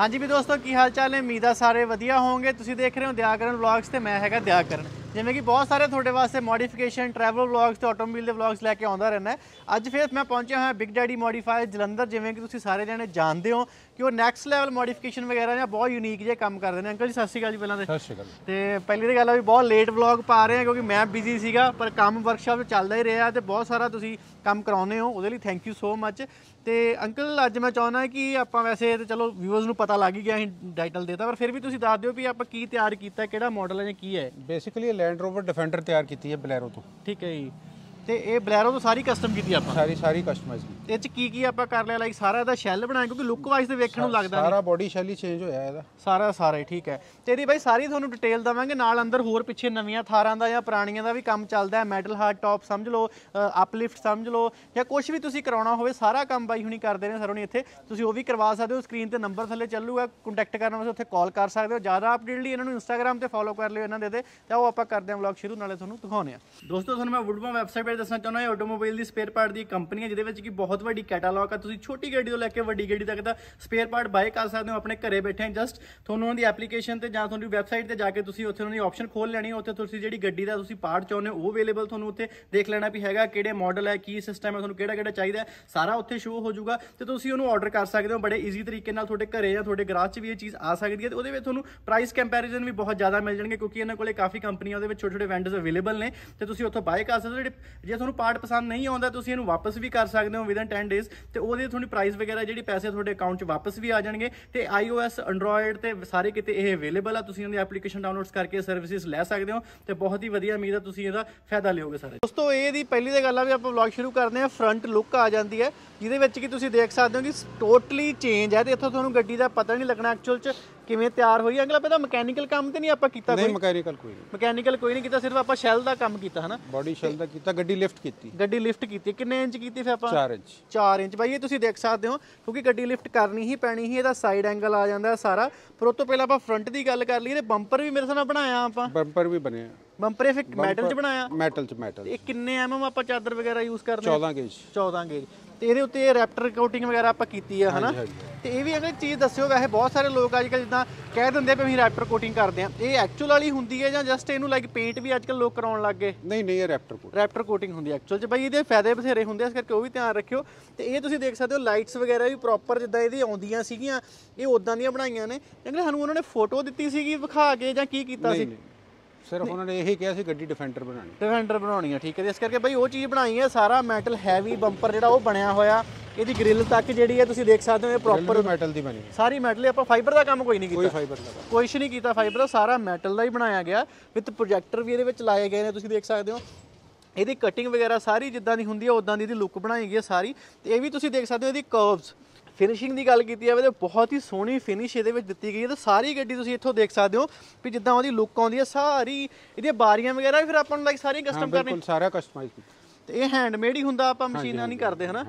ਹਾਂਜੀ ਵੀ ਦੋਸਤੋ ਕੀ ਹਾਲ ਚਾਲ ਨੇ ਉਮੀਦ ਆ ਸਾਰੇ ਵਧੀਆ ਹੋਵੋਗੇ ਤੁਸੀਂ ਦੇਖ ਰਹੇ ਹੋ ਦਿਆਕਰਨ ਵਲੌਗਸ ਤੇ ਮੈਂ ਹੈਗਾ ਦਿਆਕਰਨ ਜਿਵੇਂ ਕਿ ਬਹੁਤ ਸਾਰੇ ਤੁਹਾਡੇ ਵਾਸਤੇ ਮੋਡੀਫਿਕੇਸ਼ਨ ਟਰੈਵਲ ਵਲੌਗਸ ਤੇ ਆਟੋਮੋਬਾਈਲ ਦੇ ਵਲੌਗਸ ਲੈ ਕੇ ਆਉਂਦਾ ਰਹਿਣਾ ਅੱਜ ਫੇਰ ਮੈਂ ਪਹੁੰਚਿਆ ਹਾਂ ਬਿਗ ਡੈਡੀ ਮੋਡੀਫਾਈ ਜਲੰਧਰ ਜਿਵੇਂ ਕਿ ਤੁਸੀਂ ਸਾਰੇ ਜਣੇ ਜਾਣਦੇ ਹੋ ਕਿ ਉਹ ਨੈਕਸਟ ਲੈਵਲ ਮੋਡੀਫਿਕੇਸ਼ਨ ਵਗੈਰਾ ਜਾਂ ਬਹੁਤ ਯੂਨੀਕ ਜੇ ਕੰਮ ਕਰਦੇ ਨੇ ਅੰਕਲ ਜੀ ਸਤਿ ਸ਼੍ਰੀ ਅਕਾਲ ਜੀ ਪਹਿਲਾਂ ਤੇ ਸਤਿ ਸ਼੍ਰੀ ਅਕਾਲ ਤੇ ਪਹਿਲੀ ਤੇ ਗੱਲ ਆ ਵੀ ਬਹੁਤ ਲੇਟ ਵਲੌਗ ਪਾ ਰਹੇ ਹਾਂ ਕਿਉਂਕਿ ਮੈਂ ਬਿਜ਼ੀ ਸੀਗਾ ਪਰ ਕੰਮ ਵਰਕਸ਼ਾਪ ਚੱਲਦਾ ਹੀ ਰਿਹਾ ਤੇ ਬਹੁਤ ਸਾਰਾ ਤੁਸੀਂ ਕੰਮ ਕਰਾਉਂਦੇ ਹੋ ਉਹਦੇ ਲਈ ਥੈਂਕ ਯੂ ਸੋ ਮੱਚ ਤੇ ਅੰਕਲ ਅੱਜ ਮੈਂ ਚਾਹੁੰਦਾ ਕਿ ਆਪਾਂ ਵੈਸੇ ਤੇ ਚਲੋ ਵਿਊਅਰਸ ਨੂੰ ਪਤਾ ਲੱਗ ਹੀ ਗਿਆ ਅਸੀਂ ਟਾਈਟਲ ਦੇਤਾ ਪਰ ਫਿਰ ਵੀ ਤੁਸੀਂ ਦੱਸ ਦਿਓ ਵੀ ਆਪਾਂ ਕੀ ਤਿਆਰ ਕੀਤਾ ਕਿਹੜਾ ਮਾਡਲ ਹੈ ਜਾਂ ਕੀ ਹੈ ਬੇਸਿਕਲੀ ਲੈਂਡ ਰੋਵਰ ਡਿਫੈਂਡਰ ਤਿਆਰ ਕੀਤੀ ਹੈ ਬਲੈਰੋ ਤੋਂ ਠੀਕ ਹੈ ਜੀ ਤੇ ਇਹ ਬਲੈਰੋ ਤੋਂ ਸਾਰੀ ਕਸਟਮ ਕੀਤੀ ਆਪਾਂ ਸਾਰੀ ਸਾਰੀ ਕਸਟਮਾਈਜ਼ ਕੀਤੀ ਇਹ ਚ ਕੀ ਕੀ ਆਪਾਂ ਕਰ ਲਿਆ ਲਾਈਕ ਸਾਰਾ ਇਹਦਾ ਸ਼ੈਲ ਬਣਾਇਆ ਕਿਉਂਕਿ ਲੁੱਕ ਵਾਈਜ਼ ਤੇ ਵੇਖਣ ਨੂੰ ਲੱਗਦਾ ਸਾਰਾ ਬੋਡੀ ਸ਼ੈਲੀ ਚੇਂਜ ਹੋਇਆ ਇਹਦਾ ਸਾਰਾ ਸਾਰਾ ਹੀ ਠੀਕ ਹੈ ਤੇ ਇਹਦੀ ਬਾਈ ਸਾਰੀ ਤੁਹਾਨੂੰ ਡਿਟੇਲ ਦਵਾਂਗੇ ਨਾਲ ਅੰਦਰ ਹੋਰ ਪਿੱਛੇ ਨਵੀਆਂ ਥਾਰਾਂ ਦਾ ਜਾਂ ਪੁਰਾਣੀਆਂ ਦਾ ਵੀ ਕੰਮ ਚੱਲਦਾ ਹੈ ਮੈਟਲ ਹਾਰਡ ਟੌਪ ਸਮਝ ਲਓ ਅਪਲਿਫਟ ਸਮਝ ਲਓ ਜਾਂ ਕੁਝ ਵੀ ਤੁਸੀਂ ਕਰਾਉਣਾ ਹੋਵੇ ਸਾਰਾ ਕੰਮ ਬਾਈ ਹੁਣੀ ਕਰਦੇ ਨੇ ਸਰ ਹੁਣੀ ਇੱਥੇ ਤੁਸੀਂ ਉਹ ਵੀ ਕਰਵਾ ਸਕਦੇ ਹੋ ਸਕਰੀਨ ਤੇ ਨੰਬਰ ਥੱਲੇ ਚੱਲੂਗਾ ਕੰਟੈਕਟ ਕਰਨ ਵਾਸਤੇ ਉੱਥੇ ਕਾਲ ਕਰ ਸਕਦੇ ਹੋ ਜ਼ਿਆਦਾ ਅਪਡੇਟ ਲਈ ਇਹਨਾਂ ਨੂੰ ਇੰਸਟਾਗ੍ਰam ਤੇ ਫੋਲੋ ਕਰ ਲਿਓ ਇਹਨਾਂ ਦੇ ਤੇ ਤਾਂ ਉਹ ਆਪਾਂ ਕਰਦੇ ਹਾਂ ਵਲੌਗ ਸ਼ੁਰੂ ਨਾਲੇ ਤੁਹਾਨੂੰ ਦਿਖਾਉਣੇ ਆ ਦੋਸਤੋ ਤੁਹਾਨੂੰ ਮੈਂ ਵੁੱਡਮਾ ਵੈਬਸਾਈਟ ਬਾਰੇ ਦੱਸਣਾ ਚਾਹੁੰਦਾ ਹਾਂ ਆਟੋਮੋਬਾਈਲ ਦੀ ਸਪੇਅਰ ਪਾਰਟ ਦੀ ਕੰਪਨੀ ਹੈ ਜਿਹਦੇ ਵਿੱਚ ਕਿ ਬਹੁਤ ਵੱਡੀ ਕੈਟਾਲੌਗ ਹੈ ਤੁਸੀਂ ਛੋਟੀ ਗੱਡੀ ਤੋਂ ਲੈ ਕੇ ਵੱਡੀ ਗੱਡੀ ਤੱਕ ਦਾ ਸਪੇਅਰ ਪਾਰਟ ਬਾਏ ਕਰ ਸਕਦੇ ਹੋ ਆਪਣੇ ਘਰੇ ਬੈਠੇ ਜਸਟ ਤੁਹਾਨੂੰ ਉਹਨਾਂ ਦੀ ਐਪਲੀਕੇਸ਼ਨ ਤੇ ਜਾਂ ਤੁਹਾਡੀ ਵੈਬਸਾਈਟ ਤੇ ਜਾ ਕੇ ਤੁਸੀਂ ਉੱਥੇ ਉਹਨਾਂ ਦੀ ਆਪਸ਼ਨ ਖੋਲ ਲੈਣੀ ਉੱਥੇ ਤੁਸੀਂ ਜਿਹੜੀ ਗੱਡੀ ਦਾ ਤੁਸੀਂ ਪਾਰਟ ਚਾਹੁੰਦੇ ਹੋ ਉਹ ਅਵੇਲੇਬਲ ਤੁਹਾਨੂੰ ਉੱਥੇ ਦੇਖ ਲੈਣਾ ਵੀ ਹੈਗਾ ਕਿਹੜੇ ਮਾਡਲ ਹੈ ਕੀ ਸਿਸਟਮ ਹੈ ਤੁਹਾਨੂੰ ਕਿਹੜਾ ਕਿਹੜਾ ਚਾਹੀਦਾ ਸਾਰਾ ਉੱਥੇ ਸ਼ੋ ਹੋ ਜਾਊਗਾ ਤੇ ਤੁਸੀਂ ਉਹਨੂੰ ਆਰਡਰ ਕਰ ਸਕਦੇ ਹੋ ਬੜੇ ਈਜ਼ੀ ਤਰੀਕੇ ਨਾਲ ਤੁਹਾਡੇ ਘਰੇ ਜਾਂ ਤੁਹਾਡੇ ਗਰਾਜ 'ਚ ਵੀ ਇਹ ਚੀਜ਼ ਆ ਸਕਦੀ ਹੈ ਤੇ ਉਹਦੇ ਵਿੱਚ ਤੁਹਾਨੂੰ ਪ੍ਰਾਈਸ ਕੰਪੈਰੀਜ਼ਨ ਵੀ ਬਹੁਤ ਜ਼ਿਆਦਾ ਮਿਲ ਜਾਣਗੇ ਕਿਉਂਕਿ ਇਹਨਾਂ ਕੋਲੇ ਕਾਫੀ ਕੰਪਨੀਆਂ ਉਹਦੇ ਵਿੱਚ ਛੋਟੇ ਛੋਟੇ ਵੈਂਡਰਸ ਅਵੇਲੇਬਲ ਨੇ ਤੇ ਤੁਸੀਂ ਉੱਥੋਂ ਬਾਏ ਕਰ ਸਕਦੇ ਹੋ ਜਿਹੜੇ ਜੇ ਤੁਹਾਨੂੰ ਪਾਰਟ ਪਸੰਦ ਨਹੀਂ ਆਉਂਦਾ ਤੁਸੀਂ ਇਹਨੂੰ ਵਾਪਸ ਵੀ ਕਰ ਸਕਦੇ ਹੋ ਵਿਦਨ 10 ਡੇਸ ਤੇ ਉਹਦੇ ਤੁਹਾਨੂੰ ਪ੍ਰਾਈਸ ਵਗੈਰਾ ਜਿਹੜੀ ਪੈਸੇ ਤੁਹਾਡੇ ਅਕਾਊਂਟ 'ਚ ਵਾਪਸ ਵੀ ਆ ਜਾਣਗੇ ਤੇ iOS Android ਤੇ ਸਾਰੇ ਕਿਤੇ ਇਹ ਅਵੇਲੇਬਲ ਆ ਤੁਸੀਂ ਇਹਦੀ ਐਪਲੀਕੇਸ਼ਨ ਡਾਊਨਲੋਡਸ ਕਰਕੇ ਸਰਵਿਸਿਜ਼ ਲੈ ਸਕਦੇ ਹੋ ਤੇ ਬਹੁਤ ਹੀ ਵਧੀਆ ਉਮੀਦ ਆ ਤੁਸੀਂ ਇਹਦਾ ਫਾਇਦਾ ਲਿਓਗੇ ਸਾਰੇ ਦੋਸਤੋ ਇਹ ਦੀ ਪਹਿਲੀ ਤੇ ਗੱਲ ਆ ਵੀ ਆਪਾਂ ਵਲੌਗ ਸ਼ੁਰੂ ਕਰਦੇ ਆ ਫਰੰਟ ਲੁੱਕ ਆ ਜਾਂਦੀ ਹੈ ਜਿਹਦੇ ਵਿੱਚ ਕਿ ਤੁਸੀਂ ਦੇਖ ਸਕਦੇ ਹੋ ਕਿ ਟੋਟਲੀ ਚੇਂਜ ਹੈ ਤੇ ਇੱਥੋਂ ਤੁਹਾਨੂੰ ਗੱਡੀ ਦਾ ਪਤਾ ਨਹੀਂ ਲੱਗਣਾ ਐਕਚੁਅਲ 'ਚ ਕਿਵੇਂ ਤਿਆਰ ਹੋਈ ਅੰਗਲਾ ਪਹਿਲਾਂ ਮਕੈਨੀਕਲ ਕੰਮ ਤੇ ਨਹੀਂ ਆਪਾਂ ਕੀਤਾ ਕੋਈ ਨਹੀਂ ਮਕੈਨੀਕਲ ਕੋਈ ਨਹੀਂ ਮਕੈਨੀਕਲ ਕੋਈ ਨਹੀਂ ਕੀਤਾ ਸਿਰਫ ਆਪਾਂ ਸ਼ੈਲ ਦਾ ਕੰਮ ਕੀਤਾ ਹਨਾ ਬਾਡੀ ਸ਼ੈਲ ਦਾ ਕੀਤਾ ਗੱਡੀ ਲਿਫਟ ਕੀਤੀ ਗੱਡੀ ਲਿਫਟ ਕੀਤੀ ਕਿੰਨੇ ਇੰਚ ਕੀਤੀ ਫਿਰ ਆਪਾਂ 4 ਇੰਚ 4 ਇੰਚ ਬਾਈ ਇਹ ਤੁਸੀਂ ਦੇਖ ਸਕਦੇ ਹੋ ਕਿਉਂਕਿ ਗੱਡੀ ਲਿਫਟ ਕਰਨੀ ਹੀ ਪੈਣੀ ਹੀ ਇਹਦਾ ਸਾਈਡ ਐਂਗਲ ਆ ਜਾਂਦਾ ਸਾਰਾ ਪਰ ਉਸ ਤੋਂ ਪਹਿਲਾਂ ਆਪਾਂ ਫਰੰਟ ਦੀ ਗੱਲ ਕਰ ਲਈਏ ਤੇ ਬੰਪਰ ਵੀ ਮੇਰੇ ਨਾਲ ਬਣਾਇਆ ਆਪਾਂ ਬੰਪਰ ਵੀ ਬਣਿਆ ਬੰਪਰ ਇਹ ਫਿਰ ਮੈਟਲ 'ਚ ਬਣਾਇਆ ਮੈਟਲ 'ਚ ਮੈਟਲ ਇਹ ਕਿੰਨੇ ਐਮਐਮ ਆਪਾਂ ਚਾਦਰ ਵਗੈਰਾ ਯੂਜ਼ ਕਰਦੇ 14 ਗੇਜ 14 ਗੇਜ ਤੇ ਇਹਦੇ ਉੱਤੇ ਰੈਪਟਰ ਕੋਟਿੰਗ ਵਗੈਰਾ ਆਪਾਂ ਕੀਤੀ ਆ ਹਨਾ ਤੇ ਇਹ ਵੀ ਅਗਲੀ ਚੀਜ਼ ਦੱਸਿਓ ਵੈਸੇ ਬਹੁਤ ਸਾਰੇ ਲੋਕ ਅੱਜ ਕੱਲ ਜਿੱਦਾਂ ਕਹਿ ਦਿੰਦੇ ਕਿ ਅਸੀਂ ਰੈਪਟਰ ਕੋਟਿੰਗ ਕਰਦੇ ਆ ਇਹ ਐਕਚੁਅਲ ਵਾਲੀ ਹੁੰਦੀ ਹੈ ਜਾਂ ਜਸਟ ਇਹਨੂੰ ਲਾਈਕ ਪੇਂਟ ਵੀ ਅੱਜ ਕੱਲ ਲੋਕ ਕਰਾਉਣ ਲੱਗ ਗਏ ਨਹੀਂ ਨਹੀਂ ਇਹ ਰੈਪਟਰ ਕੋਟ ਰੈਪਟਰ ਕੋਟਿੰਗ ਹੁੰਦੀ ਐਕਚੁਅਲ ਚ ਬਾਈ ਇਹਦੇ ਫਾਇਦੇ ਬਥੇਰੇ ਹੁੰਦੇ ਇਸ ਕਰਕੇ ਉਹ ਵੀ ਧਿਆਨ ਰੱਖਿਓ ਤੇ ਇਹ ਤੁਸੀਂ ਦੇਖ ਸਕਦੇ ਹੋ ਲਾਈਟਸ ਵਗੈਰਾ ਵੀ ਪ੍ਰੋਪਰ ਜਿੱਦਾਂ ਇਹਦੀ ਆਉਂਦੀਆਂ ਸੀਗੀਆਂ ਇਹ ਉਦਾਂ ਦੀਆਂ ਬਣਾਈਆਂ ਨੇ ਕਿਉਂਕਿ ਸਾਨੂੰ ਉਹਨਾਂ ਨੇ ਫੋਟੋ ਦਿੱਤੀ ਸੀਗੀ ਵਿਖਾ ਕੇ ਜਾਂ ਕੀ ਕੀਤਾ ਸੀ ਸਿਰਫ ਉਹਨਾਂ ਨੇ ਇਹੀ ਕਿਹਾ ਸੀ ਗੱਡੀ ਡਿਫੈਂਡਰ ਬਣਾਣੀ ਡਿਫੈਂਡਰ ਬਣਾਉਣੀ ਆ ਠੀਕ ਹੈ ਇਸ ਕਰਕੇ ਬਈ ਉਹ ਚੀਜ਼ ਬਣਾਈ ਹੈ ਸਾਰਾ ਮੈਟਲ ਹੈਵੀ ਬੰਪਰ ਜਿਹੜਾ ਉਹ ਬਣਿਆ ਹੋਇਆ ਇਹਦੀ ਗ੍ਰਿਲ ਤੱਕ ਜਿਹੜੀ ਹੈ ਤੁਸੀਂ ਦੇਖ ਸਕਦੇ ਹੋ ਇਹ ਪ੍ਰੋਪਰ ਮੈਟਲ ਦੀ ਬਣੀ ਹੈ ਸਾਰੀ ਮੈਟਲ ਹੈ ਆਪਾਂ ਫਾਈਬਰ ਦਾ ਕੰਮ ਕੋਈ ਨਹੀਂ ਕੀਤਾ ਕੋਈ ਫਾਈਬਰ ਦਾ ਕੋਈ ਨਹੀਂ ਕੀਤਾ ਫਾਈਬਰ ਦਾ ਸਾਰਾ ਮੈਟਲ ਦਾ ਹੀ ਬਣਾਇਆ ਗਿਆ ਵਿਦ ਪ੍ਰੋਜੈਕਟਰ ਵੀ ਇਹਦੇ ਵਿੱਚ ਲਾਏ ਗਏ ਨੇ ਤੁਸੀਂ ਦੇਖ ਸਕਦੇ ਹੋ ਇਹਦੀ ਕਟਿੰਗ ਵਗੈਰਾ ਸਾਰੀ ਜਿੱਦਾਂ ਦੀ ਹੁੰਦੀ ਹੈ ਉਦਾਂ ਦੀ ਇਹਦੀ ਲੁੱਕ ਬਣਾਈ ਗਈ ਹੈ ਸਾਰੀ ਤੇ ਇਹ ਵੀ ਤੁਸੀਂ ਦੇਖ ਸਕਦੇ ਹੋ ਇਹਦੀ ਕਰਵਸ ਫਿਨਿਸ਼ਿੰਗ ਦੀ ਗੱਲ ਕੀਤੀ ਜਾਵੇ ਤੇ ਬਹੁਤ ਹੀ ਸੋਹਣੀ ਫਿਨਿਸ਼ ਇਹਦੇ ਵਿੱਚ ਦਿੱਤੀ ਗਈ ਹੈ ਤੇ ਸਾਰੀ ਗੱਡੀ ਤੁਸੀਂ ਇੱਥੋਂ ਦੇਖ ਸਕਦੇ ਹੋ ਵੀ ਜਿੱਦਾਂ ਉਹਦੀ ਲੁੱਕ ਆਉਂਦੀ ਹੈ ਸਾਰੀ ਇਹਦੀਆਂ ਬਾਰੀਆਂ ਵਗੈਰਾ ਵੀ ਫਿਰ ਆਪਾਂ ਨੂੰ ਲਾਈਕ ਸਾਰੀ ਕਸਟਮ ਕਰਨੀ ਬਿਲਕੁਲ ਸਾਰਾ ਕਸਟਮਾਈਜ਼ ਕੀਤਾ ਤੇ ਇਹ ਹੈਂਡਮੇਡ ਹੀ ਹੁੰਦਾ ਆਪਾਂ ਮਸ਼ੀਨਾਂ ਨਹੀਂ ਕਰਦੇ ਹਨਾ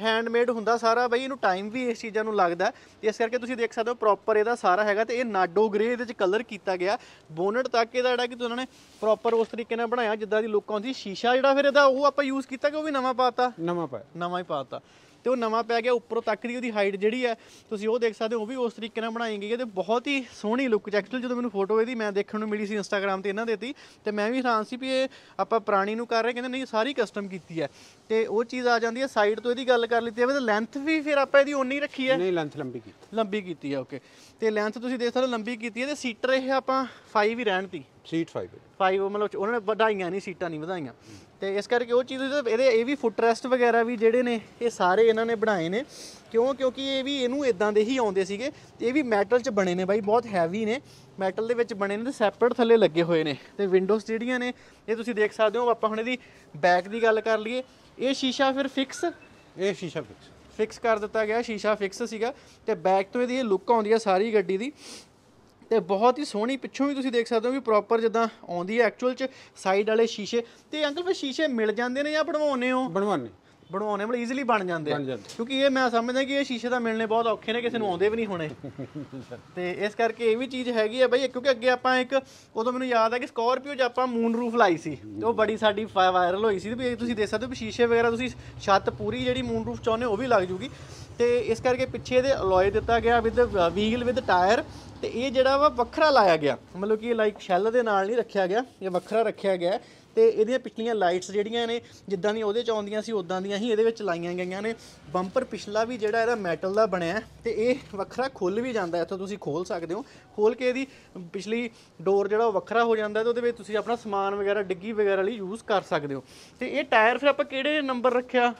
ਹੈਂਡਮੇਡ ਹੁੰਦਾ ਸਾਰਾ ਬਈ ਇਹਨੂੰ ਟਾਈਮ ਵੀ ਇਸ ਚੀਜ਼ਾਂ ਨੂੰ ਲੱਗਦਾ ਇਸ ਕਰਕੇ ਤੁਸੀਂ ਦੇਖ ਸਕਦੇ ਹੋ ਪ੍ਰੋਪਰ ਇਹਦਾ ਸਾਰਾ ਹੈਗਾ ਤੇ ਇਹ ਨਾਡੋ ਗ੍ਰੇ ਇਹਦੇ ਵਿੱਚ ਕਲਰ ਕੀਤਾ ਗਿਆ ਬੋਨਟ ਤੱਕ ਇਹਦਾ ਜਿਹੜਾ ਕਿ ਉਹਨਾਂ ਨੇ ਪ੍ਰੋਪਰ ਉਸ ਤਰੀਕੇ ਨਾਲ ਬਣਾਇਆ ਜਿੱਦਾਂ ਦੀ ਲੁੱਕ ਆਉਂਦੀ ਸ਼ੀਸ਼ਾ ਜਿਹੜਾ ਫਿਰ ਇਹਦਾ ਉਹ ਆਪਾਂ ਯੂਜ਼ ਕੀਤਾ ਕਿ ਉਹ ਵੀ ਨਵਾਂ ਪਾਤਾ ਨਵਾਂ ਪਾਇਆ ਨਵਾਂ ਹੀ ਪਾਤਾ ਤੇ ਉਹ ਨਵਾਂ ਪੈ ਗਿਆ ਉੱਪਰੋਂ ਤੱਕ ਦੀ ਉਹਦੀ ਹਾਈਟ ਜਿਹੜੀ ਹੈ ਤੁਸੀਂ ਉਹ ਦੇਖ ਸਕਦੇ ਹੋ ਉਹ ਵੀ ਉਸ ਤਰੀਕੇ ਨਾਲ ਬਣਾਈ ਗਈ ਹੈ ਤੇ ਬਹੁਤ ਹੀ ਸੋਹਣੀ ਲੁੱਕ ਚ ਐਕਚੁਅਲ ਜਦੋਂ ਮੈਨੂੰ ਫੋਟੋ ਇਹਦੀ ਮੈਂ ਦੇਖਣ ਨੂੰ ਮਿਲੀ ਸੀ ਇੰਸਟਾਗ੍ਰam ਤੇ ਇਹਨਾਂ ਦੇ ਤੇ ਮੈਂ ਵੀ ਹੈਰਾਨ ਸੀ ਵੀ ਇਹ ਆਪਾਂ ਪ੍ਰਾਣੀ ਨੂੰ ਕਰ ਰਹੇ ਕਹਿੰਦੇ ਨਹੀਂ ਸਾਰੀ ਕਸਟਮ ਕੀਤੀ ਹੈ ਤੇ ਉਹ ਚੀਜ਼ ਆ ਜਾਂਦੀ ਹੈ ਸਾਈਡ ਤੋਂ ਇਹਦੀ ਗੱਲ ਕਰ ਲਈ ਤੇ ਇਹਦੀ ਲੈਂਥ ਵੀ ਫਿਰ ਆਪਾਂ ਇਹਦੀ ਓਨੀ ਰੱਖੀ ਹੈ ਨਹੀਂ ਲੈਂਥ ਲੰਬੀ ਕੀਤੀ ਲੰਬੀ ਕੀਤੀ ਹੈ ਓਕੇ ਤੇ ਲੈਂਥ ਤੁਸੀਂ ਦੇਖ ਸਕਦੇ ਹੋ ਲੰਬੀ ਕੀਤੀ ਹੈ ਤੇ ਸੀਟਰ ਇਹ ਆਪਾਂ 5 ਹੀ ਰਹਿਣ ਤੀ ਸੀਟ 5 5 ਮਤਲਬ ਉਹਨਾਂ ਨੇ ਵਧਾਈਆਂ ਨਹੀਂ ਸੀਟਾਂ ਨਹੀਂ ਵਧਾਈਆਂ ਤੇ ਇਸ ਕਰਕੇ ਉਹ ਚੀਜ਼ ਇਹਦੇ ਇਹ ਵੀ ਫੁੱਟ ਰੈਸਟ ਵਗੈਰਾ ਵੀ ਜਿਹੜੇ ਨੇ ਇਹ ਸਾਰੇ ਇਹਨਾਂ ਨੇ ਬਣਾਏ ਨੇ ਕਿਉਂ ਕਿਉਂਕਿ ਇਹ ਵੀ ਇਹਨੂੰ ਇਦਾਂ ਦੇ ਹੀ ਆਉਂਦੇ ਸੀਗੇ ਇਹ ਵੀ ਮੈਟਲ 'ਚ ਬਣੇ ਨੇ ਬਾਈ ਬਹੁਤ ਹੈਵੀ ਨੇ ਮੈਟਲ ਦੇ ਵਿੱਚ ਬਣੇ ਨੇ ਤੇ ਸੈਪਰੇਟ ਥੱਲੇ ਲੱਗੇ ਹੋਏ ਨੇ ਤੇ ਵਿੰਡੋਜ਼ ਜਿਹੜੀਆਂ ਨੇ ਇਹ ਤੁਸੀਂ ਦੇਖ ਸਕਦੇ ਹੋ ਆਪਾਂ ਹੁਣ ਇਹਦੀ ਬੈਕ ਦੀ ਗੱਲ ਕਰ ਲਈਏ ਇਹ ਸ਼ੀਸ਼ਾ ਫਿਰ ਫਿਕਸ ਇਹ ਸ਼ੀਸ਼ਾ ਫਿਕਸ ਫਿਕਸ ਕਰ ਦਿੱਤਾ ਗਿਆ ਸ਼ੀਸ਼ਾ ਫਿਕਸ ਸੀਗਾ ਤੇ ਬੈਕ ਤੋਂ ਇਹਦੀ ਇਹ ਲੁੱਕ ਆਉਂਦੀ ਹੈ ਸਾਰੀ ਗੱਡੀ ਦੀ ਤੇ ਬਹੁਤ ਹੀ ਸੋਹਣੀ ਪਿੱਛੋਂ ਵੀ ਤੁਸੀਂ ਦੇਖ ਸਕਦੇ ਹੋ ਕਿ ਪ੍ਰੋਪਰ ਜਿੱਦਾਂ ਆਉਂਦੀ ਹੈ ਐਕਚੁਅਲ ਚ ਸਾਈਡ ਵਾਲੇ ਸ਼ੀਸ਼ੇ ਤੇ ਅੰਕਲ ਫਿਰ ਸ਼ੀਸ਼ੇ ਮਿਲ ਜਾਂਦੇ ਨੇ ਜਾਂ ਬਣਵਾਉਨੇ ਹੋ ਬਣਵਾਉਨੇ ਬਣਾਉਣੇ ਮਤਲਬ ਈਜ਼ੀਲੀ ਬਣ ਜਾਂਦੇ ਆ ਕਿਉਂਕਿ ਇਹ ਮੈਂ ਸਮਝਦਾ ਕਿ ਇਹ ਸ਼ੀਸ਼ੇ ਦਾ ਮਿਲਨੇ ਬਹੁਤ ਔਖੇ ਨੇ ਕਿਸੇ ਨੂੰ ਆਉਂਦੇ ਵੀ ਨਹੀਂ ਹੋਣੇ ਤੇ ਇਸ ਕਰਕੇ ਇਹ ਵੀ ਚੀਜ਼ ਹੈਗੀ ਆ ਬਈ ਕਿਉਂਕਿ ਅੱਗੇ ਆਪਾਂ ਇੱਕ ਉਦੋਂ ਮੈਨੂੰ ਯਾਦ ਆ ਕਿ ਸਕੋਰਪੀਓ 'ਚ ਆਪਾਂ ਮੂਨ ਰੂਫ ਲਾਈ ਸੀ ਤੇ ਉਹ ਬੜੀ ਸਾਡੀ ਵਾਇਰਲ ਹੋਈ ਸੀ ਵੀ ਤੁਸੀਂ ਦੇਖ ਸਕਦੇ ਹੋ ਸ਼ੀਸ਼ੇ ਵਗੈਰਾ ਤੁਸੀਂ ਛੱਤ ਪੂਰੀ ਜਿਹੜੀ ਮੂਨ ਰੂਫ ਚਾਹੁੰਦੇ ਉਹ ਵੀ ਲੱਗ ਜੂਗੀ ਤੇ ਇਸ ਕਰਕੇ ਪਿੱਛੇ ਇਹਦੇ ਅਲੋਏ ਦਿੱਤਾ ਗਿਆ ਵਿਦ ਵੀਲ ਵਿਦ ਟਾਇਰ ਤੇ ਇਹ ਜਿਹੜਾ ਵਾ ਵੱਖਰਾ ਲਾਇਆ ਗਿਆ ਮਤਲਬ ਕਿ ਲਾਈਕ ਸ਼ੈਲ ਦੇ ਨਾਲ ਨਹੀਂ ਰੱਖਿਆ ਗਿਆ ਇਹ ਵੱਖਰਾ ਰੱਖਿਆ ਗਿਆ ਤੇ ਇਹਦੀਆਂ ਪਿਛਲੀਆਂ ਲਾਈਟਸ ਜਿਹੜੀਆਂ ਨੇ ਜਿੱਦਾਂ ਦੀ ਉਹਦੇ ਚ ਆਉਂਦੀਆਂ ਸੀ ਉਦਾਂ ਦੀਆਂ ਹੀ ਇਹਦੇ ਵਿੱਚ ਲਾਈਆਂ ਗਈਆਂ ਨੇ ਬੰਪਰ ਪਿਛਲਾ ਵੀ ਜਿਹੜਾ ਇਹਦਾ ਮੈਟਲ ਦਾ ਬਣਿਆ ਤੇ ਇਹ ਵੱਖਰਾ ਖੁੱਲ ਵੀ ਜਾਂਦਾ ਇੱਥੋਂ ਤੁਸੀਂ ਖੋਲ ਸਕਦੇ ਹੋ ਖੋਲ ਕੇ ਇਹਦੀ ਪਿਛਲੀ ਡੋਰ ਜਿਹੜਾ ਵੱਖਰਾ ਹੋ ਜਾਂਦਾ ਤੇ ਉਹਦੇ ਵਿੱਚ ਤੁਸੀਂ ਆਪਣਾ ਸਮਾਨ ਵਗੈਰਾ ਡਿੱਗੀ ਵਗੈਰਾ ਲਈ ਯੂਜ਼ ਕਰ ਸਕਦੇ ਹੋ ਤੇ ਇਹ ਟਾਇਰ ਫਿਰ ਆਪਾਂ ਕਿਹੜੇ ਨੰਬਰ ਰੱਖਿਆ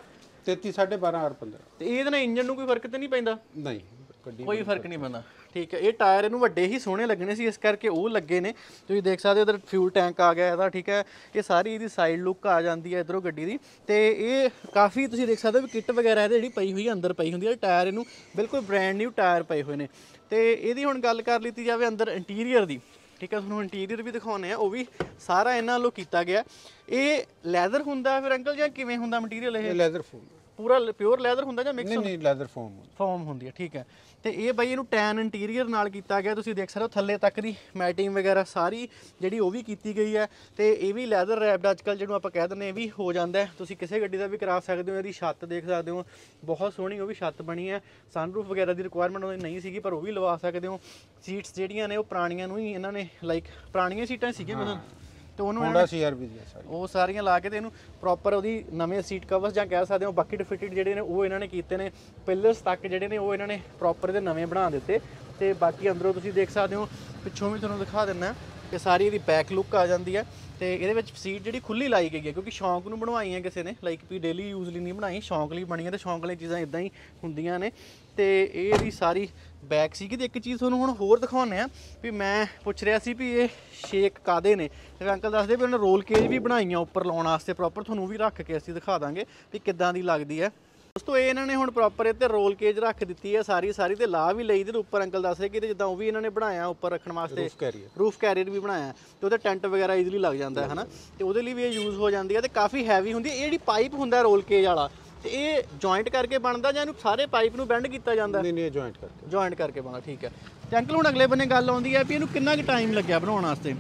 33 12 ਆਰ 15 ਤੇ ਇਹਦੇ ਨਾਲ ਇੰਜਨ ਨੂੰ ਕੋਈ ਫਰਕ ਤੇ ਨਹੀਂ ਪੈਂਦਾ ਨਹੀਂ ਗੱਡੀ ਕੋਈ ਫਰਕ ਨਹੀਂ ਪੈਂਦਾ ਠੀਕ ਹੈ ਇਹ ਟਾਇਰ ਇਹਨੂੰ ਵੱਡੇ ਹੀ ਸੋਹਣੇ ਲੱਗਣੇ ਸੀ ਇਸ ਕਰਕੇ ਉਹ ਲੱਗੇ ਨੇ ਤੁਸੀਂ ਦੇਖ ਸਕਦੇ ਹੋ ਇਧਰ ਫਿਊਲ ਟੈਂਕ ਆ ਗਿਆ ਇਹਦਾ ਠੀਕ ਹੈ ਇਹ ਸਾਰੀ ਇਹਦੀ ਸਾਈਡ ਲੁੱਕ ਆ ਜਾਂਦੀ ਹੈ ਇਧਰੋਂ ਗੱਡੀ ਦੀ ਤੇ ਇਹ ਕਾਫੀ ਤੁਸੀਂ ਦੇਖ ਸਕਦੇ ਹੋ ਕਿਟ ਕਿੱਟ ਵਗੈਰਾ ਇਹਦੇ ਜਿਹੜੀ ਪਈ ਹੋਈ ਹੈ ਅੰਦਰ ਪਈ ਹੁੰਦੀ ਹੈ ਟਾਇਰ ਇਹਨੂੰ ਬਿਲਕੁਲ ਬ੍ਰੈਂਡ ਨਿਊ ਟਾਇਰ ਪਏ ਹੋਏ ਨੇ ਤੇ ਇਹਦੀ ਹੁਣ ਗੱਲ ਕਰ ਲਈਤੀ ਜਾਵੇ ਅੰਦਰ ਇੰਟੀਰੀਅਰ ਦੀ ਠੀਕ ਹੈ ਤੁਹਾਨੂੰ ਇੰਟੀਰੀਅਰ ਵੀ ਦਿਖਾਉਣੇ ਆ ਉਹ ਵੀ ਸਾਰਾ ਇਹਨਾਂ ਵੱਲੋਂ ਕੀਤਾ ਗਿਆ ਇਹ ਲੈਦਰ ਹੁੰਦਾ ਫਿਰ ਅੰਕਲ ਜਾਂ ਕਿਵੇਂ ਹੁੰਦਾ ਮਟੀਰੀਅਲ ਇਹ ਲੈਦਰ ਫੂਲ ਪੂਰਾ ਪਿਓਰ ਲੈਦਰ ਹੁੰਦਾ ਜਾਂ ਮਿਕਸ ਨਹੀਂ ਨਹੀਂ ਲੈਦਰ ਫੋਮ ਫੋਮ ਹੁੰਦੀ ਹੈ ਠੀਕ ਹੈ ਤੇ ਇਹ ਬਾਈ ਇਹਨੂੰ ਟੈਨ ਇੰਟੀਰੀਅਰ ਨਾਲ ਕੀਤਾ ਗਿਆ ਤੁਸੀਂ ਦੇਖ ਸਕਦੇ ਹੋ ਥੱਲੇ ਤੱਕ ਦੀ ਮੈਟਿੰਗ ਵਗੈਰਾ ਸਾਰੀ ਜਿਹੜੀ ਉਹ ਵੀ ਕੀਤੀ ਗਈ ਹੈ ਤੇ ਇਹ ਵੀ ਲੈਦਰ ਰੈਪਡ ਅੱਜਕੱਲ ਜਿਹਨੂੰ ਆਪਾਂ ਕਹਿ ਦਿੰਦੇ ਵੀ ਹੋ ਜਾਂਦਾ ਤੁਸੀਂ ਕਿਸੇ ਗੱਡੀ ਦਾ ਵੀ ਕਰਾ ਸਕਦੇ ਹੋ ਇਹਦੀ ਛੱਤ ਦੇਖ ਸਕਦੇ ਹੋ ਬਹੁਤ ਸੋਹਣੀ ਉਹ ਵੀ ਛੱਤ ਬਣੀ ਹੈ ਸਨਰੂਫ ਵਗੈਰਾ ਦੀ ਰਿਕੁਆਇਰਮੈਂਟ ਉਹਦੀ ਨਹੀਂ ਸੀਗੀ ਪਰ ਉਹ ਵੀ ਲਵਾ ਸਕਦੇ ਹੋ ਸੀਟਸ ਜਿਹੜੀਆਂ ਨੇ ਉਹ ਪੁਰਾਣੀਆਂ ਨੂੰ ਹੀ ਇਹਨਾਂ ਨੇ ਲਾਈਕ ਪੁਰਾਣੀਆਂ ਸੀਟਾਂ ਸੀਗੀਆਂ ਮਤਲਬ ਤੇ ਉਹਨੂੰ Honda CRV ਦੀ ਸਾਰੀ ਉਹ ਸਾਰੀਆਂ ਲਾ ਕੇ ਤੇ ਇਹਨੂੰ ਪ੍ਰੋਪਰ ਉਹਦੀ ਨਵੇਂ ਸੀਟ ਕਵਰਸ ਜਾਂ ਕਹਿ ਸਕਦੇ ਹੋ ਬਕਟ ਫਿਟਡ ਜਿਹੜੇ ਨੇ ਉਹ ਇਹਨਾਂ ਨੇ ਕੀਤੇ ਨੇ ਪਿਲਰਸ ਤੱਕ ਜਿਹੜੇ ਨੇ ਉਹ ਇਹਨਾਂ ਨੇ ਪ੍ਰੋਪਰ ਦੇ ਨਵੇਂ ਬਣਾ ਦਿੱਤੇ ਤੇ ਬਾਕੀ ਅੰਦਰੋਂ ਤੁਸੀਂ ਦੇਖ ਸਕਦੇ ਹੋ ਪਿੱਛੋਂ ਵੀ ਤੁਹਾਨੂੰ ਦਿਖਾ ਦਿੰਦਾ ਇਹ ਸਾਰੀ ਇਹਦੀ ਬੈਕ ਲੁੱਕ ਆ ਜਾਂਦੀ ਹੈ ਤੇ ਇਹਦੇ ਵਿੱਚ ਸੀਟ ਜਿਹੜੀ ਖੁੱਲੀ ਲਾਈ ਗਈ ਹੈ ਕਿਉਂਕਿ ਸ਼ੌਂਕ ਨੂੰ ਬਣਵਾਈ ਹੈ ਕਿਸੇ ਨੇ ਲਾਈਕ ਵੀ ਡੇਲੀ ਯੂਜ਼ ਲਈ ਨਹੀਂ ਬਣਾਈ ਸ਼ੌਂਕ ਲਈ ਬਣੀ ਹੈ ਤੇ ਸ਼ੌਂਕ ਲਈ ਚੀਜ਼ਾਂ ਇਦਾਂ ਹੀ ਹੁੰਦੀਆਂ ਨੇ ਤੇ ਇਹ ਇਹਦੀ ਸਾਰੀ ਬੈਕ ਸੀਗੀ ਤੇ ਇੱਕ ਚੀਜ਼ ਤੁਹਾਨੂੰ ਹੁਣ ਹੋਰ ਦਿਖਾਉਣੇ ਆ ਵੀ ਮੈਂ ਪੁੱਛ ਰਿਹਾ ਸੀ ਵੀ ਇਹ ਸ਼ੇਕ ਕਾਦੇ ਨੇ ਤੇ ਅੰਕਲ ਦੱਸਦੇ ਵੀ ਉਹਨਾਂ ਰੋਲ ਕੇਜ ਵੀ ਬਣਾਈਆਂ ਉੱਪਰ ਲਾਉਣ ਵਾਸਤੇ ਪ੍ਰੋਪਰ ਤੁਹਾਨੂੰ ਵੀ ਰੱਖ ਕੇ ਅਸੀਂ ਦਿਖਾ ਦਾਂਗੇ ਵੀ ਕਿੱਦਾਂ ਦੀ ਲੱਗਦੀ ਹੈ ਦੋਸਤੋ ਇਹ ਇਹਨਾਂ ਨੇ ਹੁਣ ਪ੍ਰੋਪਰ ਇੱਥੇ ਰੋਲ ਕੇਜ ਰੱਖ ਦਿੱਤੀ ਹੈ ਸਾਰੀ ਸਾਰੀ ਤੇ ਲਾ ਵੀ ਲਈ ਦੇ ਉੱਪਰ ਅੰਕਲ ਦੱਸ ਰਹੇ ਕਿ ਜਿੱਦਾਂ ਉਹ ਵੀ ਇਹਨਾਂ ਨੇ ਬਣਾਇਆ ਉੱਪਰ ਰੱਖਣ ਵਾਸਤੇ ਰੂਫ ਕੈਰੀਅਰ ਵੀ ਬਣਾਇਆ ਤੇ ਉਹਦੇ ਟੈਂਟ ਵਗੈਰਾ ਇਜ਼ੀਲੀ ਲੱਗ ਜਾਂਦਾ ਹੈ ਹਨਾ ਤੇ ਉਹਦੇ ਲਈ ਵੀ ਇਹ ਯੂਜ਼ ਹੋ ਜਾਂਦੀ ਹੈ ਤੇ ਕਾਫੀ ਹੈਵੀ ਹੁੰਦੀ ਹੈ ਇਹ ਜਿਹੜੀ ਪਾਈਪ ਹੁੰਦਾ ਰੋਲ ਕੇਜ ਵਾਲਾ ਤੇ ਇਹ ਜੁਆਇੰਟ ਕਰਕੇ ਬਣਦਾ ਜਾਂ ਇਹਨੂੰ ਸਾਰੇ ਪਾਈਪ ਨੂੰ ਬੈਂਡ ਕੀਤਾ ਜਾਂਦਾ ਨਹੀਂ ਨਹੀਂ ਇਹ ਜੁਆਇੰਟ ਕਰਕੇ ਜੁਆਇੰਟ ਕਰਕੇ ਬਣਦਾ ਠੀਕ ਹੈ ਤੇ ਅੰਕਲ ਹੁਣ ਅਗਲੇ ਬੰਨੇ ਗੱਲ ਆਉਂਦੀ ਹੈ ਵੀ ਇਹਨੂੰ ਕਿੰਨਾ ਕੁ ਟਾਈਮ ਲੱਗਿਆ ਬਣਾਉਣ ਵਾਸਤੇ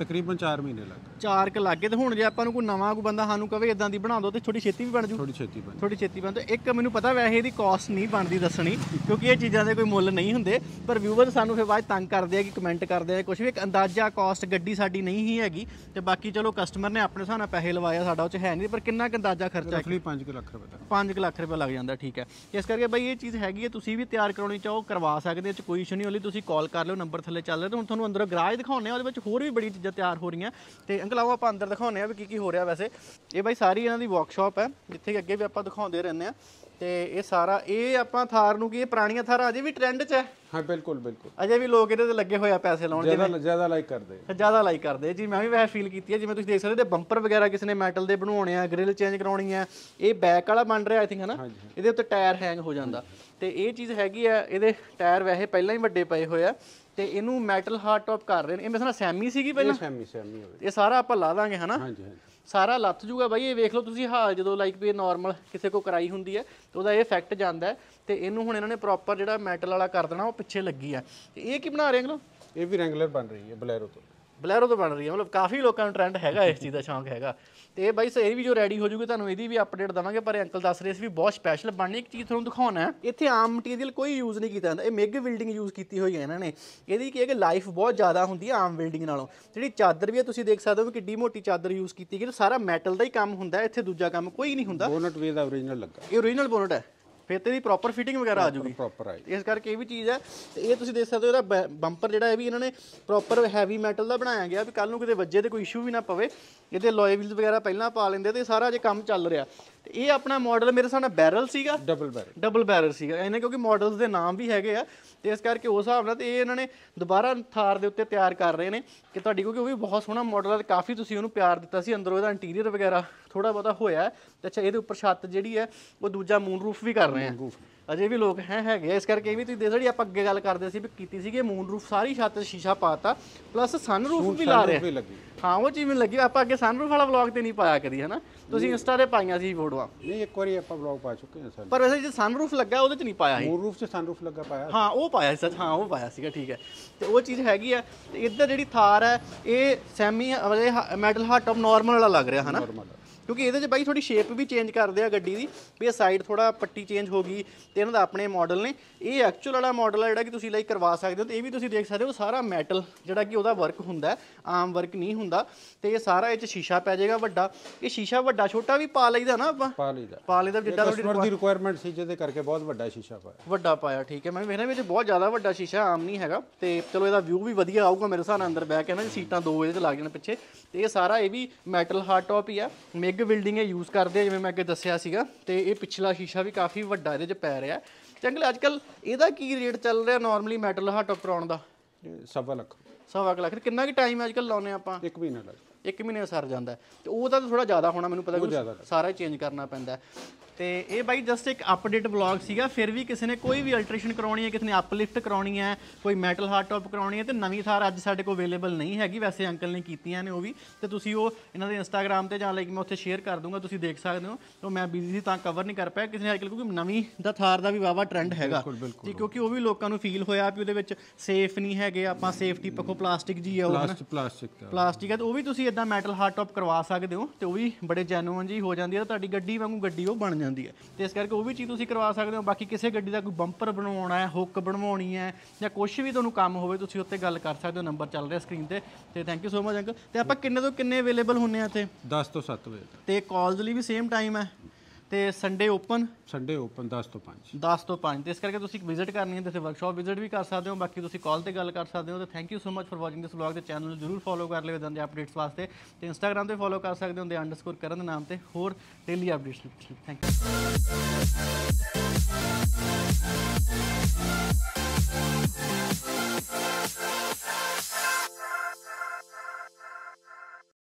ਤਕਰੀਬਨ 4 ਮਹੀਨੇ ਲੱਗ ਚਾਰ ਕ ਲੱਗੇ ਤੇ ਹੁਣ ਜੇ ਆਪਾਂ ਨੂੰ ਕੋਈ ਨਵਾਂ ਕੋਈ ਬੰਦਾ ਸਾਨੂੰ ਕਵੇ ਇਦਾਂ ਦੀ ਬਣਾ ਦਿਓ ਤੇ ਥੋੜੀ ਛੇਤੀ ਵੀ ਬਣ ਜੂ ਥੋੜੀ ਛੇਤੀ ਬਣ ਥੋੜੀ ਛੇਤੀ ਬਣ ਤੇ ਇੱਕ ਮੈਨੂੰ ਪਤਾ ਵੈਸੇ ਇਹਦੀ ਕਾਸਟ ਨਹੀਂ ਬਣਦੀ ਦੱਸਣੀ ਕਿਉਂਕਿ ਇਹ ਚੀਜ਼ਾਂ ਦੇ ਕੋਈ ਮੁੱਲ ਨਹੀਂ ਹੁੰਦੇ ਪਰ ਵਿਊਅਰ ਸਾਨੂੰ ਫਿਰ ਬਾਅਦ ਤੰਗ ਕਰਦੇ ਆ ਕਿ ਕਮੈਂਟ ਕਰਦੇ ਆ ਕੁਝ ਵੀ ਇੱਕ ਅੰਦਾਜ਼ਾ ਕਾਸਟ ਗੱਡੀ ਸਾਡੀ ਨਹੀਂ ਹੀ ਹੈਗੀ ਤੇ ਬਾਕੀ ਚਲੋ ਕਸਟਮਰ ਨੇ ਆਪਣੇ ਹਿਸਾਬ ਨਾਲ ਪੈਸੇ ਲਵਾਇਆ ਸਾਡਾ ਉਹ ਚ ਹੈ ਨਹੀਂ ਪਰ ਕਿੰਨਾ ਕ ਅੰਦਾਜ਼ਾ ਖਰਚਾ ਹੈ 5 ਲੱਖ ਰੁਪਏ ਦਾ 5 ਲੱਖ ਰੁਪਏ ਲੱਗ ਜਾਂਦਾ ਠੀਕ ਹੈ ਇਸ ਕਰਕੇ ਬਈ ਇਹ ਚੀਜ਼ ਹੈਗੀ ਹੈ ਤੁਸੀਂ ਵੀ ਤਿਆਰ ਕਰਾਉਣੀ ਚਾਹੋ ਕਰਵਾ ਸਕਦੇ ਹੋ ਕੋਈ ਇਸ਼ੂ ਨਹੀਂ ਹੋਲੀ ਤੁਸੀਂ ਕਾਲ ਕਰ ਲਿਓ ਨੰਬਰ ਥੱਲੇ ਚੱਲ ਰਿਹਾ ਤੇ ਹੁਣ ਤੁਹਾਨੂੰ ਅੰਦਰੋਂ ਗਰਾਜ ਦਿਖਾਉਣੇ ਆ ਉਹਦੇ ਵਿੱਚ ਹੋਰ ਵੀ ਬੜੀ ਚੀਜ਼ਾਂ ਤਿਆਰ ਹੋ ਰਹੀਆਂ ਤੇ ਅੰਕਲ ਆਓ ਆਪਾਂ ਅੰਦਰ ਦਿਖਾਉਨੇ ਆ ਵੀ ਕੀ ਕੀ ਹੋ ਰਿਹਾ ਵੈਸੇ ਇਹ ਬਾਈ ਸਾਰੀ ਇਹਨਾਂ ਦੀ ਵਰਕਸ਼ਾਪ ਹੈ ਜਿੱਥੇ ਅੱਗੇ ਵੀ ਆਪਾਂ ਦਿਖਾਉਂਦੇ ਰਹਿੰਦੇ ਆ ਤੇ ਇਹ ਸਾਰਾ ਇਹ ਆਪਾਂ ਥਾਰ ਨੂੰ ਕੀ ਇਹ ਪੁਰਾਣੀਆਂ ਥਾਰਾਂ ਅਜੇ ਵੀ ਟ੍ਰੈਂਡ 'ਚ ਹੈ ਹਾਂ ਬਿਲਕੁਲ ਬਿਲਕੁਲ ਅਜੇ ਵੀ ਲੋਕ ਇਹਦੇ ਤੇ ਲੱਗੇ ਹੋਏ ਆ ਪੈਸੇ ਲਾਉਣ ਜਿਵੇਂ ਜਿਆਦਾ ਜਿਆਦਾ ਲਾਈਕ ਕਰਦੇ ਜਿਆਦਾ ਲਾਈਕ ਕਰਦੇ ਜੀ ਮੈਂ ਵੀ ਵੈਸੇ ਫੀਲ ਕੀਤੀ ਹੈ ਜਿਵੇਂ ਤੁਸੀਂ ਦੇਖ ਸਕਦੇ ਹੋ ਬੰਪਰ ਵਗੈਰਾ ਕਿਸ ਨੇ ਮੈਟਲ ਦੇ ਬਣਾਉਣੇ ਆ ਗ੍ਰਿਲ ਚੇਂਜ ਕਰਾਉਣੀ ਆ ਇਹ ਬੈਕ ਵਾਲਾ ਬਣ ਰਿਹਾ ਆਈ ਥਿੰਕ ਹਨਾ ਇਹਦੇ ਉੱਤੇ ਟਾਇਰ ਹੈਂਗ ਹੋ ਜਾਂਦਾ ਤੇ ਇਹ ਚੀਜ਼ ਹੈਗੀ ਆ ਇਹਦੇ ਟਾਇਰ ਵੈਸੇ ਪਹਿਲਾਂ ਹੀ ਵੱਡੇ ਪਏ ਹੋਏ ਆ ਤੇ ਇਹਨੂੰ ਮੈਟਲ ਹਾਰਡ ਟੌਪ ਕਰ ਰਹੇ ਨੇ ਇਹ ਮੇਰੇ ਨਾਲ ਸੈਮੀ ਸੀਗੀ ਪਹਿਲਾਂ ਸੈਮੀ ਸੈਮੀ ਹੋਵੇ ਇਹ ਸਾਰਾ ਆਪਾਂ ਲਾ ਦਾਂਗੇ ਹਨਾ ਹਾਂਜੀ ਹਾਂਜੀ ਸਾਰਾ ਲੱਥ ਜੂਗਾ ਬਾਈ ਇਹ ਵੇਖ ਲਓ ਤੁਸੀਂ ਹਾਲ ਜਦੋਂ ਲਾਈਕ ਵੀ ਨਾਰਮਲ ਕਿਸੇ ਕੋ ਕਰਾਈ ਹੁੰਦੀ ਹੈ ਤੇ ਉਹਦਾ ਇਹ ਇਫੈਕਟ ਜਾਂਦਾ ਤੇ ਇਹਨੂੰ ਹੁਣ ਇਹਨਾਂ ਨੇ ਪ੍ਰੋਪਰ ਜਿਹੜਾ ਮੈਟਲ ਵਾਲਾ ਕਰ ਦੇਣਾ ਉਹ ਪਿੱਛੇ ਲੱਗੀ ਆ ਤੇ ਇਹ ਕੀ ਬਣਾ ਰਹੇ ਹੋ ਇਹ ਵੀ ਰੈਂਗੂਲਰ ਬਣ ਰਹੀ ਹੈ ਬਲੈਰੋ ਤੋਂ ਬਲੈਰੋ ਤੋਂ ਬਣ ਰਹੀ ਹੈ ਮਤਲਬ ਕਾਫੀ ਲੋਕਾਂ ਨੂੰ ਟ੍ਰੈਂਡ ਹੈਗਾ ਇਸ ਚੀਜ਼ ਦਾ ਸ਼ੌਂਕ ਹੈਗਾ ਤੇ ਇਹ ਬਾਈ ਇਹ ਵੀ ਜੋ ਰੈਡੀ ਹੋ ਜੂਗੀ ਤੁਹਾਨੂੰ ਇਹਦੀ ਵੀ ਅਪਡੇਟ ਦਵਾਂਗੇ ਪਰ ਅੰਕਲ ਦੱਸ ਰਹੇ ਸੀ ਵੀ ਬਹੁਤ ਸਪੈਸ਼ਲ ਬਣਨੀ ਇੱਕ ਚੀਜ਼ ਤੁਹਾਨੂੰ ਦਿਖਾਉਣਾ ਹੈ ਇੱਥੇ ਆਮ ਮਟੀਰੀਅਲ ਕੋਈ ਯੂਜ਼ ਨਹੀਂ ਕੀਤਾ ਜਾਂਦਾ ਇਹ ਮਿਗ ਬਿਲਡਿੰਗ ਯੂਜ਼ ਕੀਤੀ ਹੋਈ ਹੈ ਇਹਨਾਂ ਨੇ ਇਹਦੀ ਕੀ ਹੈ ਕਿ ਲਾਈਫ ਬਹੁਤ ਜ਼ਿਆਦਾ ਹੁੰਦੀ ਹੈ ਆਮ ਬਿਲਡਿੰਗ ਨਾਲੋਂ ਜਿਹੜੀ ਚਾਦਰ ਵੀ ਹੈ ਤੁਸੀਂ ਦੇਖ ਸਕਦੇ ਹੋ ਕਿੱਡੀ ਮੋਟੀ ਚਾਦਰ ਯੂਜ਼ ਕੀਤੀ ਗਈ ਸਾਰਾ ਮੈਟਲ ਦਾ ਹੀ ਕੰਮ ਹੁੰਦਾ ਇੱਥੇ ਦੂਜਾ ਕੰਮ ਕੋਈ ਨਹੀਂ ਹੁੰਦਾ ਬੋਨਟ ਵੀ ਦਾ origignal ਲੱਗਾ ਇਹ origignal ਬੋਨਟ ਹੈ ਫਿਰ ਤੇਰੀ ਪ੍ਰੋਪਰ ਫਿਟਿੰਗ ਵਗੈਰਾ ਆ ਜੂਗੀ ਪ੍ਰੋਪਰ ਆ ਇਸ ਕਰਕੇ ਇਹ ਵੀ ਚੀਜ਼ ਹੈ ਤੇ ਇਹ ਤੁਸੀਂ ਦੇਖ ਸਕਦੇ ਹੋ ਇਹਦਾ ਬੰਪਰ ਜਿਹੜਾ ਇਹ ਵੀ ਇਹਨਾਂ ਨੇ ਪ੍ਰੋਪਰ ਹੈਵੀ ਮੈਟਲ ਦਾ ਬਣਾਇਆ ਗਿਆ ਵੀ ਕੱਲ ਨੂੰ ਕਿਤੇ ਵੱਜੇ ਤੇ ਕੋਈ ਇਸ਼ੂ ਵੀ ਨਾ ਪਵੇ ਇਹਦੇ ਲੋਏ ਵੀਲਸ ਵਗੈਰਾ ਪਹਿਲਾਂ ਪਾ ਲੈਂਦੇ ਤੇ ਸਾਰਾ ਜੇ ਕੰਮ ਚੱਲ ਰਿਹਾ ਤੇ ਇਹ ਆਪਣਾ ਮਾਡਲ ਮੇਰੇ ਸਾਹਮਣੇ ਬੈਰਲ ਸੀਗਾ ਡਬਲ ਬੈਰਲ ਡਬਲ ਬੈਰਲ ਸੀਗਾ ਇਹਨੇ ਕਿਉਂਕਿ ਮਾਡਲਸ ਦੇ ਨਾਮ ਵੀ ਹੈਗੇ ਆ ਤੇ ਇਸ ਕਰਕੇ ਉਸ ਹਿਸਾਬ ਨਾਲ ਤੇ ਇਹ ਇਹਨਾਂ ਨੇ ਦੁਬਾਰਾ ਥਾਰ ਦੇ ਉੱਤੇ ਤਿਆਰ ਕਰ ਰਹੇ ਨੇ ਕਿ ਤੁਹਾਡੀ ਕਿਉਂਕਿ ਉਹ ਵੀ ਬਹੁਤ ਸੋਹਣਾ ਮਾਡਲ ਹੈ ਕਾਫੀ ਤੁਸੀਂ ਉਹਨੂੰ ਪਿਆਰ ਦਿੱਤਾ ਸੀ ਅੰਦਰੋਂ ਇਹਦਾ ਇੰਟੀਰੀਅਰ ਵਗੈਰਾ ਥੋੜਾ ਬਹੁਤਾ ਹੋਇਆ ਤੇ ਅੱਛਾ ਇਹਦੇ ਉੱਪਰ ਛੱਤ ਜਿਹੜੀ ਹੈ ਉਹ ਦੂਜਾ ਮੂਨ ਰੂਫ ਵੀ ਕਰ ਰਹੇ ਆ ਅਜੇ ਵੀ ਲੋਕ ਹੈ ਹੈਗੇ ਇਸ ਕਰਕੇ ਵੀ ਤੁਸੀਂ ਦੇਖੜੀ ਆਪਾਂ ਅੱਗੇ ਗੱਲ ਕਰਦੇ ਸੀ ਵੀ ਕੀਤੀ ਸੀ ਕਿ ਮੂਨ ਰੂਫ ਸਾਰੀ ਛੱਤ ਸ਼ੀਸ਼ਾ ਪਾਤਾ ਪਲੱਸ ਸਨ ਰੂਫ ਵੀ ਲਾ ਰਹੇ ਆ ਹਾਂ ਉਹ ਚੀਜ਼ ਮੈਨੂੰ ਲੱਗੀ ਆਪਾਂ ਅੱਗੇ ਸਨਰੂਫ ਵਾਲਾ ਵਲੌਗ ਤੇ ਨਹੀਂ ਪਾਇਆ ਕਦੀ ਹਨਾ ਤੁਸੀਂ ਇੰਸਟਾ ਤੇ ਪਾਈਆਂ ਸੀ ਫੋਟੋਆਂ ਨਹੀਂ ਇੱਕ ਵਾਰੀ ਆਪਾਂ ਵਲੌਗ ਪਾ ਚੁੱਕੇ ਹਾਂ ਸਰ ਪਰ ਵੈਸੇ ਜੇ ਸਨਰੂਫ ਲੱਗਾ ਉਹਦੇ ਚ ਨਹੀਂ ਪਾਇਆ ਸੀ ਮੂਰੂਫ ਤੇ ਸਨਰੂਫ ਲੱਗਾ ਪਾਇਆ ਹਾਂ ਉਹ ਪਾਇਆ ਸੀ ਹਾਂ ਉਹ ਪਾਇਆ ਸੀਗਾ ਠੀਕ ਹੈ ਤੇ ਉਹ ਚੀਜ਼ ਹੈਗੀ ਆ ਤੇ ਇੱਧਰ ਜਿਹੜੀ ਥਾਰ ਹੈ ਇਹ semi metal hard top normal ਵਾਲਾ ਲੱਗ ਰਿਹਾ ਹਨਾ ਕਿਉਂਕਿ ਇਹਦੇ 'ਚ ਬਾਈ ਥੋੜੀ ਸ਼ੇਪ ਵੀ ਚੇਂਜ ਕਰਦੇ ਆ ਗੱਡੀ ਦੀ ਵੀ ਇਹ ਸਾਈਡ ਥੋੜਾ ਪੱਟੀ ਚੇਂਜ ਹੋ ਗਈ ਤੇ ਇਹਨਾਂ ਦਾ ਆਪਣੇ ਮਾਡਲ ਨੇ ਇਹ ਐਕਚੁਅਲ ਵਾਲਾ ਮਾਡਲ ਆ ਜਿਹੜਾ ਕਿ ਤੁਸੀਂ ਲਾਈਕ ਕਰਵਾ ਸਕਦੇ ਹੋ ਤੇ ਇਹ ਵੀ ਤੁਸੀਂ ਦੇਖ ਸਕਦੇ ਹੋ ਸਾਰਾ ਮੈਟਲ ਜਿਹੜਾ ਕਿ ਉਹਦਾ ਵਰਕ ਹੁੰਦਾ ਆਮ ਵਰਕ ਨਹੀਂ ਹੁੰਦਾ ਤੇ ਇਹ ਸਾਰਾ ਇਹ 'ਚ ਸ਼ੀਸ਼ਾ ਪੈ ਜਾਏਗਾ ਵੱਡਾ ਇਹ ਸ਼ੀਸ਼ਾ ਵੱਡਾ ਛੋਟਾ ਵੀ ਪਾ ਲਈਦਾ ਨਾ ਆਪਾਂ ਪਾ ਲਈਦਾ ਪਾ ਲਈਦਾ ਜਿੱਦਾਂ ਤੁਹਾਡੀ ਦੀ ਰਿਕੁਆਇਰਮੈਂਟ ਸੀ ਜਿਹਦੇ ਕਰਕੇ ਬਹੁਤ ਵੱਡਾ ਸ਼ੀਸ਼ਾ ਪਾਇਆ ਵੱਡਾ ਪਾਇਆ ਠੀਕ ਹੈ ਮੈਂ ਵੇਖਣਾ ਵਿੱਚ ਬਹੁਤ ਜ਼ਿਆਦਾ ਵੱਡਾ ਸ਼ੀਸ਼ਾ ਆਮ ਨਹੀਂ ਹੈਗਾ ਤੇ ਚਲੋ ਇਹਦਾ ਵਿਊ ਵੀ ਵਧੀਆ ਆਊਗਾ ਮੇਰੇ ਹਿਸਾਬ ਨਾਲ ਅੰਦਰ ਬੈ ਕੇ ਨਾ ਸੀਟਾਂ ਦੋ ਇਹਦੇ ਲੱਗ ਜਾਣ ਪਿੱਛੇ ਤੇ ਇਹ ਸਾਰਾ ਇਹ ਵੀ ਮੈਟਲ ਹਾਰਡ ਟੌਪ ਹੀ ਆ ਮੇਗ ਬਿਗ ਬਿਲਡਿੰਗ ਹੈ ਯੂਜ਼ ਕਰਦੇ ਆ ਜਿਵੇਂ ਮੈਂ ਅੱਗੇ ਦੱਸਿਆ ਸੀਗਾ ਤੇ ਇਹ ਪਿਛਲਾ ਸ਼ੀਸ਼ਾ ਵੀ ਕਾਫੀ ਵੱਡਾ ਇਹਦੇ 'ਚ ਪੈ ਰਿਹਾ ਚੰਗਲ ਅੱਜਕੱਲ ਇਹਦਾ ਕੀ ਰੇਟ ਚੱਲ ਰਿਹਾ ਨਾਰਮਲੀ ਮੈਟਲ ਹਾਟਪ ਕਰਾਉਣ ਦਾ ਸਵਾ ਲੱਖ ਸਵਾ ਲੱਖ ਕਿੰਨਾ ਕੀ ਟਾਈਮ ਅੱਜਕੱਲ ਲਾਉਨੇ ਆਪਾਂ ਇੱਕ ਮਹੀਨਾ ਲੱਗਦਾ 1 ਮਹੀਨੇ ਸਰ ਜਾਂਦਾ ਤੇ ਉਹ ਤਾਂ ਥੋੜਾ ਜ਼ਿਆਦਾ ਹੋਣਾ ਮੈਨੂੰ ਪਤਾ ਸਾਰਾ ਚੇਂਜ ਕਰਨਾ ਪੈਂਦਾ ਤੇ ਇਹ ਬਾਈ ਜਸਟ ਇੱਕ ਅਪਡੇਟ ਬਲੌਗ ਸੀਗਾ ਫਿਰ ਵੀ ਕਿਸੇ ਨੇ ਕੋਈ ਵੀ ਅਲਟਰੇਸ਼ਨ ਕਰਾਉਣੀ ਹੈ ਕਿਸੇ ਨੇ ਅਪਲਿਫਟ ਕਰਾਉਣੀ ਹੈ ਕੋਈ ਮੈਟਲ ਹਾਰਟ ਟੌਪ ਕਰਾਉਣੀ ਹੈ ਤੇ ਨਵੀਂ ਥਾਰ ਅੱਜ ਸਾਡੇ ਕੋਲ ਅਵੇਲੇਬਲ ਨਹੀਂ ਹੈਗੀ ਵੈਸੇ ਅੰਕਲ ਨੇ ਕੀਤੀਆਂ ਨੇ ਉਹ ਵੀ ਤੇ ਤੁਸੀਂ ਉਹ ਇਹਨਾਂ ਦੇ ਇੰਸਟਾਗ੍ਰam ਤੇ ਜਾਂ ਲਾਈਕ ਮੈਂ ਉੱਥੇ ਸ਼ੇਅਰ ਕਰ ਦੂੰਗਾ ਤੁਸੀਂ ਦੇਖ ਸਕਦੇ ਹੋ ਤੇ ਮੈਂ ਬਿਜ਼ੀ ਸੀ ਤਾਂ ਕਵਰ ਨਹੀਂ ਕਰ ਪਾਇਆ ਕਿਸੇ ਨੇ ਕੱਲ ਕਿਉਂਕਿ ਨਵੀਂ ਦਾ ਥਾਰ ਦਾ ਵੀ ਵਾਵਾ ਟ੍ਰੈਂਡ ਹੈਗਾ ਜੀ ਕਿਉਂਕਿ ਉਹ ਵੀ ਲੋਕਾਂ ਨੂੰ ਫੀਲ ਹੋਇਆ ਵੀ ਉਹਦੇ ਵਿੱਚ ਸੇਫ ਨਹੀਂ ਹੈਗੇ ਆਪਾਂ ਸੇਫਟੀ ਪੱਖੋਂ ਪਲਾਸਟਿਕ ਜੀ ਆ ਉਹ ਪਲਾਸਟਿਕ ਪਲਾਸਟਿਕ ਹੈ ਤੇ ਉਹ ਵੀ ਤੁਸੀਂ ਇਦਾਂ ਮੈਟਲ ਹਾਰਡ ਟੌਪ ਕਰਵਾ ਸਕਦੇ ਹੋ ਤੇ ਉਹ ਵੀ ਬੜੇ ਜੈਨੂਇਨ ਜੀ ਹੋ ਜਾਂਦੀ ਹੈ ਤੁਹਾਡੀ ਗੱਡੀ ਵਾਂਗੂ ਗੱਡੀ ਉਹ ਬਣ ਜਾਂਦੀ ਹੈ ਤੇ ਇਸ ਕਰਕੇ ਉਹ ਵੀ ਚੀਜ਼ ਤੁਸੀਂ ਕਰਵਾ ਸਕਦੇ ਹੋ ਬਾਕੀ ਕਿਸੇ ਗੱਡੀ ਦਾ ਕੋਈ ਬੰਪਰ ਬਣਵਾਉਣਾ ਹੈ ਹੁੱਕ ਬਣਵਾਉਣੀ ਹੈ ਜਾਂ ਕੁਝ ਵੀ ਤੁਹਾਨੂੰ ਕੰਮ ਹੋਵੇ ਤੁਸੀਂ ਉੱਤੇ ਗੱਲ ਕਰ ਸਕਦੇ ਹੋ ਨੰਬਰ ਚੱਲ ਰਿਹਾ ਸਕਰੀਨ ਤੇ ਤੇ thank you so much uncle ਤੇ ਆਪਾਂ ਕਿੰਨੇ ਤੋਂ ਕਿੰਨੇ ਅਵੇਲੇਬਲ ਹੁੰਨੇ ਆ ਇੱਥੇ 10 ਤੋਂ 7 ਵਜੇ ਤੇ ਕਾਲਸ ਲਈ ਵੀ ਸੇਮ ਟਾਈਮ ਹੈ ਤੇ ਸੰਡੇ ਓਪਨ ਸੰਡੇ ਓਪਨ 10 ਤੋਂ 5 10 ਤੋਂ 5 ਤੇ ਇਸ ਕਰਕੇ ਤੁਸੀਂ ਵਿਜ਼ਿਟ ਕਰਨੀ ਹੈ ਤੇ ਵਰਕਸ਼ਾਪ ਵਿਜ਼ਿਟ ਵੀ ਕਰ ਸਕਦੇ ਹੋ ਬਾਕੀ ਤੁਸੀਂ ਕਾਲ ਤੇ ਗੱਲ ਕਰ ਸਕਦੇ ਹੋ ਤੇ thank you so much for watching this vlog ਤੇ ਚੈਨਲ ਨੂੰ ਜਰੂਰ ਫੋਲੋ ਕਰ ਲਿਓ ਦੰਦੇ ਅਪਡੇਟਸ ਵਾਸਤੇ ਤੇ ਇੰਸਟਾਗ੍ਰam ਤੇ ਫੋਲੋ ਕਰ ਸਕਦੇ ਹੋ ਦੇ ਅੰਡਰਸਕੋਰ ਕਰਨ ਦੇ ਨਾਮ ਤੇ ਹੋਰ ਡੇਲੀ ਅਪਡੇਟਸ ਲਈ ਥੈਂਕ ਯੂ